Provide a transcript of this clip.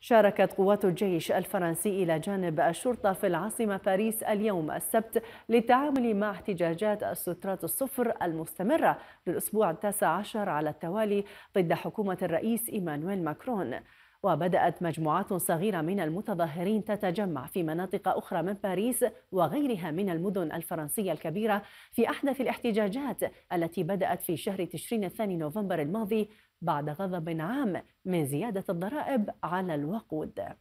شاركت قوات الجيش الفرنسي إلى جانب الشرطة في العاصمة باريس اليوم السبت للتعامل مع احتجاجات السترات الصفر المستمرة للأسبوع التاسع عشر على التوالي ضد حكومة الرئيس إيمانويل ماكرون وبدأت مجموعات صغيرة من المتظاهرين تتجمع في مناطق أخرى من باريس وغيرها من المدن الفرنسية الكبيرة في أحدث الاحتجاجات التي بدأت في شهر تشرين الثاني نوفمبر الماضي بعد غضب عام من زيادة الضرائب على الوقود